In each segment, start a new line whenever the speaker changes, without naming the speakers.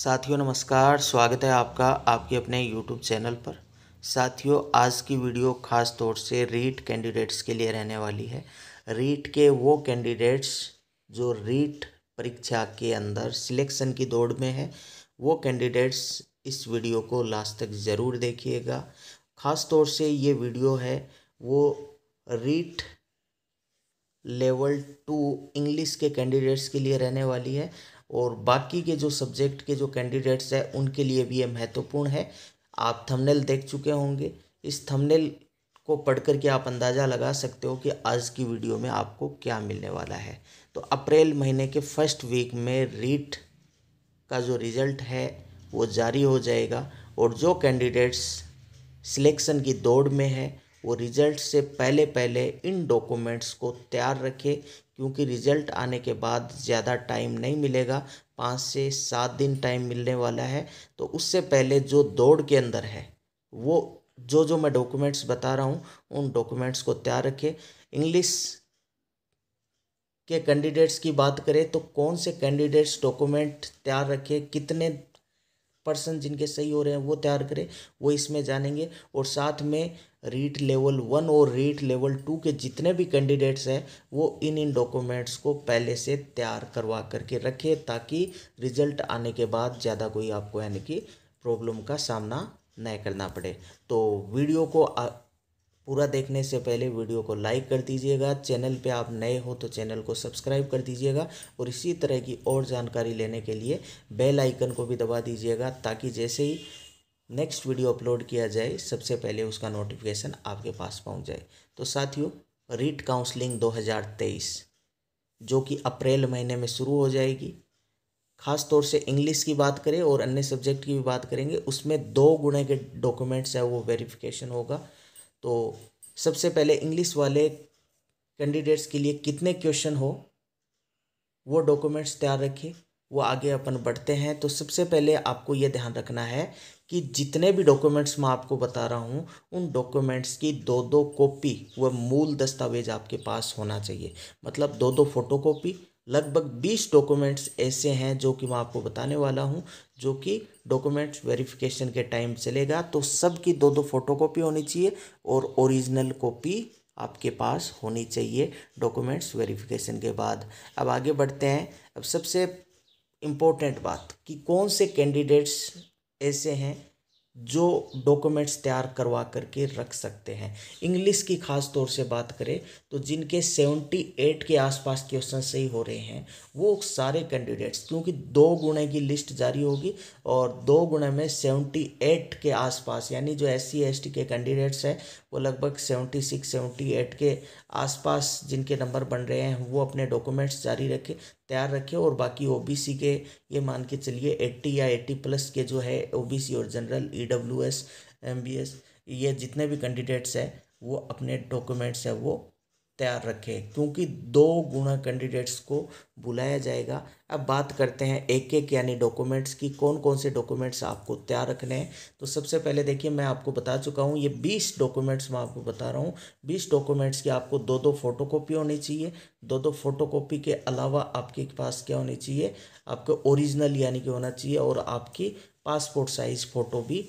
साथियों नमस्कार स्वागत है आपका आपके अपने यूट्यूब चैनल पर साथियों आज की वीडियो खास तौर से रीट कैंडिडेट्स के लिए रहने वाली है रीट के वो कैंडिडेट्स जो रीट परीक्षा के अंदर सिलेक्शन की दौड़ में है वो कैंडिडेट्स इस वीडियो को लास्ट तक ज़रूर देखिएगा ख़ास तौर से ये वीडियो है वो रीट लेवल टू इंग्लिश के कैंडिडेट्स के लिए रहने वाली है और बाकी के जो सब्जेक्ट के जो कैंडिडेट्स हैं उनके लिए भी ये महत्वपूर्ण है आप थंबनेल देख चुके होंगे इस थंबनेल को पढ़ करके आप अंदाज़ा लगा सकते हो कि आज की वीडियो में आपको क्या मिलने वाला है तो अप्रैल महीने के फर्स्ट वीक में रीट का जो रिज़ल्ट है वो जारी हो जाएगा और जो कैंडिडेट्स सिलेक्शन की दौड़ में है वो रिज़ल्ट से पहले पहले इन डॉक्यूमेंट्स को तैयार रखे क्योंकि रिज़ल्ट आने के बाद ज़्यादा टाइम नहीं मिलेगा पाँच से सात दिन टाइम मिलने वाला है तो उससे पहले जो दौड़ के अंदर है वो जो जो मैं डॉक्यूमेंट्स बता रहा हूँ उन डॉक्यूमेंट्स को तैयार रखें इंग्लिश के कैंडिडेट्स की बात करें तो कौन से कैंडिडेट्स डॉक्यूमेंट तैयार रखें कितने पर्सन जिनके सही हो रहे हैं वो तैयार करें वो इसमें जानेंगे और साथ में रीट लेवल वन और रीट लेवल टू के जितने भी कैंडिडेट्स हैं वो इन इन डॉक्यूमेंट्स को पहले से तैयार करवा करके रखें ताकि रिजल्ट आने के बाद ज़्यादा कोई आपको यानी कि प्रॉब्लम का सामना न करना पड़े तो वीडियो को आ, पूरा देखने से पहले वीडियो को लाइक कर दीजिएगा चैनल पे आप नए हो तो चैनल को सब्सक्राइब कर दीजिएगा और इसी तरह की और जानकारी लेने के लिए बेल आइकन को भी दबा दीजिएगा ताकि जैसे ही नेक्स्ट वीडियो अपलोड किया जाए सबसे पहले उसका नोटिफिकेशन आपके पास पहुंच जाए तो साथियों रीट काउंसलिंग 2023 जो कि अप्रैल महीने में शुरू हो जाएगी खास तौर से इंग्लिश की बात करें और अन्य सब्जेक्ट की भी बात करेंगे उसमें दो गुणे के डॉक्यूमेंट्स है वो वेरिफिकेशन होगा तो सबसे पहले इंग्लिश वाले कैंडिडेट्स के लिए कितने क्वेश्चन हो वो डॉक्यूमेंट्स तैयार रखिए वो आगे अपन बढ़ते हैं तो सबसे पहले आपको ये ध्यान रखना है कि जितने भी डॉक्यूमेंट्स मैं आपको बता रहा हूँ उन डॉक्यूमेंट्स की दो दो कॉपी व मूल दस्तावेज आपके पास होना चाहिए मतलब दो दो फोटो कॉपी लगभग बीस डॉक्यूमेंट्स ऐसे हैं जो कि मैं आपको बताने वाला हूँ जो कि डॉक्यूमेंट्स वेरिफिकेशन के टाइम चलेगा तो सबकी दो दो फोटो कॉपी होनी चाहिए और ओरिजिनल कॉपी आपके पास होनी चाहिए डॉक्यूमेंट्स वेरिफिकेशन के बाद अब आगे बढ़ते हैं अब सबसे इम्पोर्टेंट बात कि कौन से कैंडिडेट्स ऐसे हैं जो डॉक्यूमेंट्स तैयार करवा करके रख सकते हैं इंग्लिश की खास तौर से बात करें तो जिनके सेवेंटी एट के आसपास क्वेश्चन सही हो रहे हैं वो सारे कैंडिडेट्स क्योंकि दो गुणे की लिस्ट जारी होगी और दो गुणे में एट के आसपास यानी जो एस सी के कैंडिडेट्स हैं वो लगभग सिक्स सेवेंटी एट के आसपास जिनके नंबर बन रहे हैं वो अपने डॉक्यूमेंट्स जारी रखें तैयार रखें और बाकी ओ के ये मान के चलिए 80 या 80 प्लस के जो है ओ और जनरल ई डब्ल्यू ये जितने भी कैंडिडेट्स हैं वो अपने डॉक्यूमेंट्स हैं वो तैयार रखें क्योंकि दो गुणा कैंडिडेट्स को बुलाया जाएगा अब बात करते हैं एक एक यानी डॉक्यूमेंट्स की कौन कौन से डॉक्यूमेंट्स आपको तैयार रखने हैं तो सबसे पहले देखिए मैं आपको बता चुका हूँ ये बीस डॉक्यूमेंट्स मैं आपको बता रहा हूँ बीस डॉक्यूमेंट्स की आपको दो दो फोटो कॉपी होनी चाहिए दो दो फोटो कॉपी के अलावा आपके पास क्या होनी चाहिए आपके ओरिजिनल यानी कि होना चाहिए और आपकी पासपोर्ट साइज़ फ़ोटो भी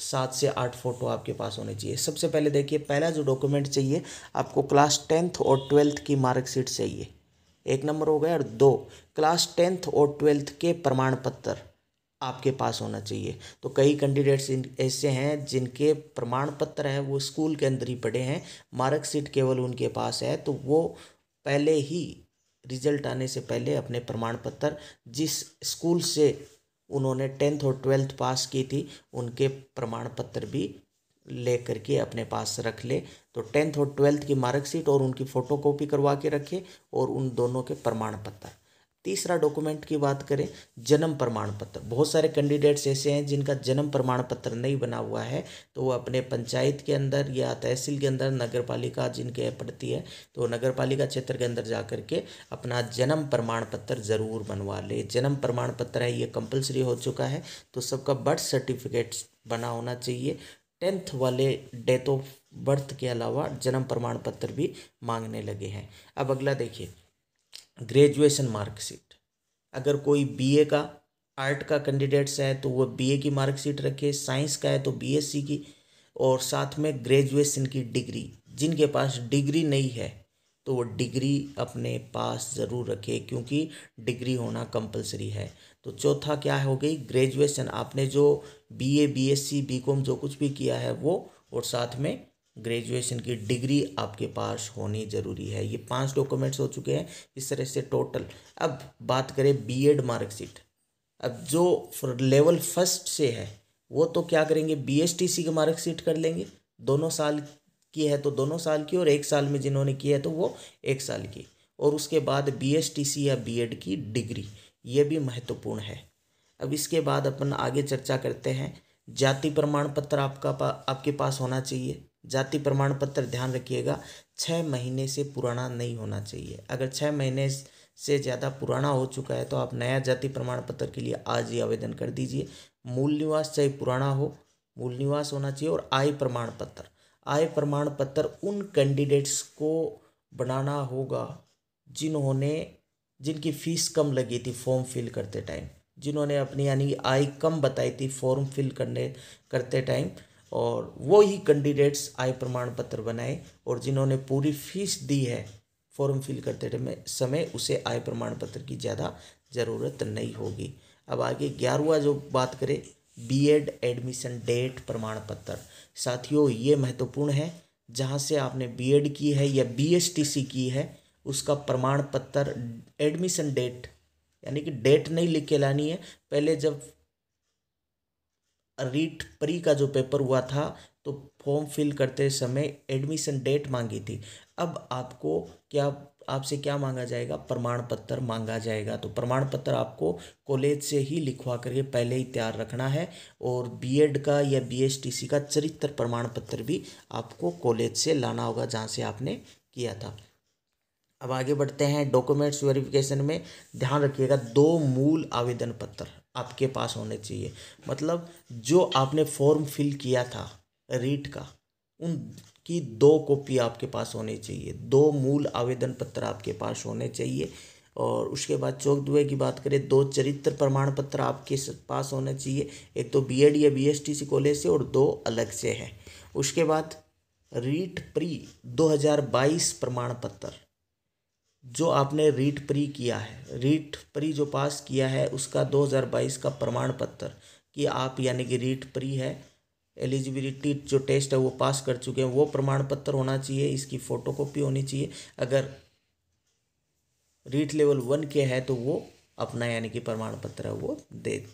सात से आठ फ़ोटो आपके पास होने चाहिए सबसे पहले देखिए पहला जो डॉक्यूमेंट चाहिए आपको क्लास टेंथ और ट्वेल्थ की मार्कशीट चाहिए एक नंबर हो गया और दो क्लास टेंथ और ट्वेल्थ के प्रमाण पत्र आपके पास होना चाहिए तो कई कैंडिडेट्स ऐसे हैं जिनके प्रमाण पत्र हैं वो स्कूल के अंदर ही पढ़े हैं मार्कशीट केवल उनके पास है तो वो पहले ही रिजल्ट आने से पहले अपने प्रमाण पत्र जिस स्कूल से उन्होंने टेंथ और ट्वेल्थ पास की थी उनके प्रमाण पत्र भी ले करके अपने पास रख ले तो टेंथ और ट्वेल्थ की मार्कशीट और उनकी फ़ोटोकॉपी करवा के रखें और उन दोनों के प्रमाण पत्र तीसरा डॉक्यूमेंट की बात करें जन्म प्रमाण पत्र बहुत सारे कैंडिडेट्स ऐसे हैं जिनका जन्म प्रमाण पत्र नहीं बना हुआ है तो वो अपने पंचायत के अंदर या तहसील के अंदर नगर पालिका जिनके पड़ती है तो नगर पालिका क्षेत्र के अंदर जा कर के अपना जन्म प्रमाण पत्र ज़रूर बनवा ले जन्म प्रमाण पत्र है ये कंपलसरी हो चुका है तो सबका बर्थ सर्टिफिकेट्स बना होना चाहिए टेंथ वाले डेट ऑफ बर्थ के अलावा जन्म प्रमाण पत्र भी मांगने लगे हैं अब अगला देखिए ग्रेजुएशन मार्कशीट अगर कोई बीए का आर्ट का कैंडिडेट्स है तो वह बीए की मार्कशीट रखे साइंस का है तो बीएससी की और साथ में ग्रेजुएशन की डिग्री जिनके पास डिग्री नहीं है तो वो डिग्री अपने पास ज़रूर रखे क्योंकि डिग्री होना कंपलसरी है तो चौथा क्या हो गई ग्रेजुएशन आपने जो बीए बीएससी बीकॉम जो कुछ भी किया है वो और साथ में ग्रेजुएशन की डिग्री आपके पास होनी ज़रूरी है ये पांच डॉक्यूमेंट्स हो चुके हैं इस तरह से टोटल अब बात करें बीएड मार्कशीट अब जो लेवल फर्स्ट से है वो तो क्या करेंगे बीएसटीसी की मार्कशीट कर लेंगे दोनों साल की है तो दोनों साल की और एक साल में जिन्होंने की है तो वो एक साल की और उसके बाद बी या बी की डिग्री ये भी महत्वपूर्ण है अब इसके बाद अपन आगे चर्चा करते हैं जाति प्रमाण पत्र आपका पा, आपके पास होना चाहिए जाति प्रमाण पत्र ध्यान रखिएगा छः महीने से पुराना नहीं होना चाहिए अगर छः महीने से ज़्यादा पुराना हो चुका है तो आप नया जाति प्रमाण पत्र के लिए आज ही आवेदन कर दीजिए मूल निवास चाहे पुराना हो मूल निवास होना चाहिए और आय प्रमाण पत्र आय प्रमाण पत्र उन कैंडिडेट्स को बनाना होगा जिन्होंने जिनकी फीस कम लगी थी फॉर्म फिल करते टाइम जिन्होंने अपनी यानी आय कम बताई थी फॉर्म फिल करने करते टाइम और वो ही कैंडिडेट्स आय प्रमाण पत्र बनाए और जिन्होंने पूरी फीस दी है फॉर्म फिल करते समय उसे आय प्रमाण पत्र की ज़्यादा ज़रूरत नहीं होगी अब आगे ग्यारहवा जो बात करें बीएड एडमिशन डेट प्रमाण पत्र साथियों ये महत्वपूर्ण है जहाँ से आपने बीएड की है या बीएसटीसी की है उसका प्रमाण पत्र एडमिशन डेट यानी कि डेट नहीं लिख के लानी है पहले जब रीट प्री का जो पेपर हुआ था तो फॉर्म फिल करते समय एडमिशन डेट मांगी थी अब आपको क्या आपसे क्या मांगा जाएगा प्रमाण पत्र मांगा जाएगा तो प्रमाण पत्र आपको कॉलेज से ही लिखवा करके पहले ही तैयार रखना है और बीएड का या बीएसटीसी का चरित्र प्रमाण पत्र भी आपको कॉलेज से लाना होगा जहाँ से आपने किया था अब आगे बढ़ते हैं डॉक्यूमेंट्स वेरिफिकेशन में ध्यान रखिएगा दो मूल आवेदन पत्र आपके पास होने चाहिए मतलब जो आपने फॉर्म फिल किया था रीट का उन की दो कॉपी आपके पास होनी चाहिए दो मूल आवेदन पत्र आपके पास होने चाहिए और उसके बाद चौक दुए की बात करें दो चरित्र प्रमाण पत्र आपके पास होने चाहिए एक तो बीएड या सी कॉलेज से और दो अलग से है उसके बाद रीट प्री 2022 प्रमाण पत्र जो आपने रीट प्री किया है रीट प्री जो पास किया है उसका 2022 का प्रमाण पत्र कि आप यानी कि रीट प्री है एलिजिबिलिटी जो टेस्ट है वो पास कर चुके हैं वो प्रमाण पत्र होना चाहिए इसकी फ़ोटो कॉपी होनी चाहिए अगर रीट लेवल वन के है तो वो अपना यानी कि प्रमाण पत्र है वो दे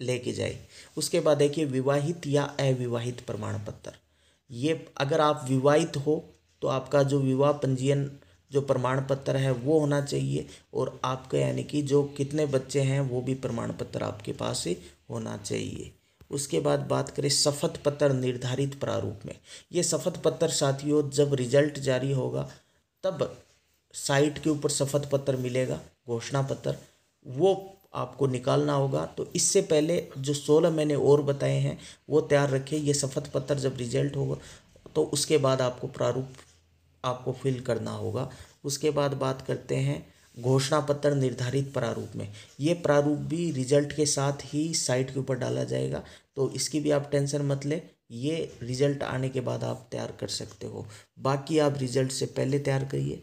लेके जाए उसके बाद देखिए विवाहित या अविवाहित प्रमाण पत्र ये अगर आप विवाहित हो तो आपका जो विवाह पंजीयन जो प्रमाण पत्र है वो होना चाहिए और आपका यानी कि जो कितने बच्चे हैं वो भी प्रमाण पत्र आपके पास ही होना चाहिए उसके बाद बात करें शपथ पत्र निर्धारित प्रारूप में ये शपथ पत्र साथियों जब रिजल्ट जारी होगा तब साइट के ऊपर शपथ पत्र मिलेगा घोषणा पत्र वो आपको निकालना होगा तो इससे पहले जो सोलह मैंने और बताए हैं वो तैयार रखें ये शपथ पत्र जब रिजल्ट होगा तो उसके बाद आपको प्रारूप आपको फिल करना होगा उसके बाद बात करते हैं घोषणा पत्र निर्धारित प्रारूप में ये प्रारूप भी रिजल्ट के साथ ही साइट के ऊपर डाला जाएगा तो इसकी भी आप टेंशन मत लें ये रिजल्ट आने के बाद आप तैयार कर सकते हो बाकी आप रिजल्ट से पहले तैयार करिए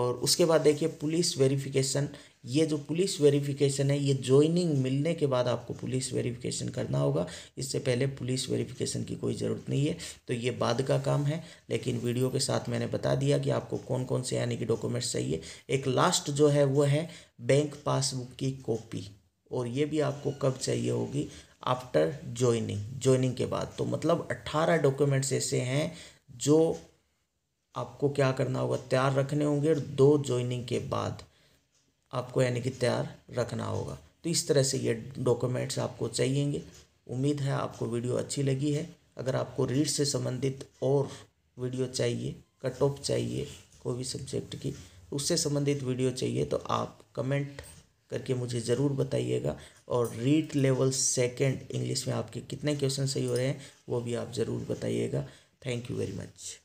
और उसके बाद देखिए पुलिस वेरिफिकेशन ये जो पुलिस वेरिफिकेशन है ये ज्वाइनिंग मिलने के बाद आपको पुलिस वेरिफिकेशन करना होगा इससे पहले पुलिस वेरिफिकेशन की कोई ज़रूरत नहीं है तो ये बाद का काम है लेकिन वीडियो के साथ मैंने बता दिया कि आपको कौन कौन से यानी कि डॉक्यूमेंट्स चाहिए एक लास्ट जो है वो है बैंक पासबुक की कॉपी और ये भी आपको कब चाहिए होगी आफ्टर ज्वाइनिंग ज्वाइनिंग के बाद तो मतलब अट्ठारह डॉक्यूमेंट्स ऐसे हैं जो आपको क्या करना होगा तैयार रखने होंगे और दो ज्वाइनिंग के बाद आपको यानी कि तैयार रखना होगा तो इस तरह से ये डॉक्यूमेंट्स आपको चाहिएंगे उम्मीद है आपको वीडियो अच्छी लगी है अगर आपको रीड से संबंधित और वीडियो चाहिए कट ऑफ चाहिए कोई भी सब्जेक्ट की तो उससे संबंधित वीडियो चाहिए तो आप कमेंट करके मुझे ज़रूर बताइएगा और रीड लेवल सेकंड इंग्लिश में आपके कितने क्वेश्चन सही हो रहे हैं वो भी आप ज़रूर बताइएगा थैंक यू वेरी मच